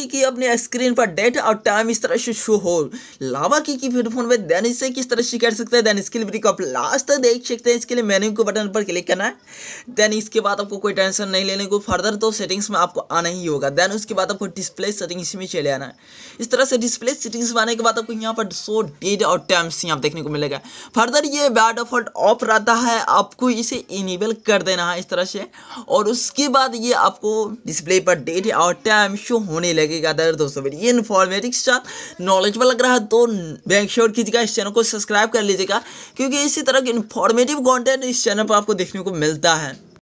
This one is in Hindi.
सकती है कि अपने स्क्रीन पर डेट और टाइम इस तरह से शो हो लावा की की फिर फोन में देन इसे किस तरह से कर सकते हैं देन इसके लिए ब्रिक आप लास्ट तक देख सकते हैं इसके लिए मेन्यू के बटन पर क्लिक करना है देन इसके बाद आपको कोई टेंशन नहीं लेने को फर्दर तो सेटिंग्स में आपको आना ही होगा देन उसके बाद आपको डिस्प्ले सेटिंग्स में चले आना है इस तरह से डिस्प्ले सेटिंग्स में आने के बाद आपको यहाँ पर शो डेट और टाइम्स यहाँ देखने को मिलेगा फर्दर ये बैड डिफॉल्ट ऑफ रहता है आपको इसे इनेबल कर देना है इस तरह से और उसके बाद ये आपको डिस्प्ले पर डेट और टाइम शो होने लगे लगेगा अदर दोस्तों वीडियो ये इन्फॉर्मेटिव स्टाफ नॉलेज लग रहा है तो बैंक श्योर कीजिएगा इस चैनल को सब्सक्राइब कर लीजिएगा क्योंकि इसी तरह के इन्फॉर्मेटिव कॉन्टेंट इस चैनल पर आपको देखने को मिलता है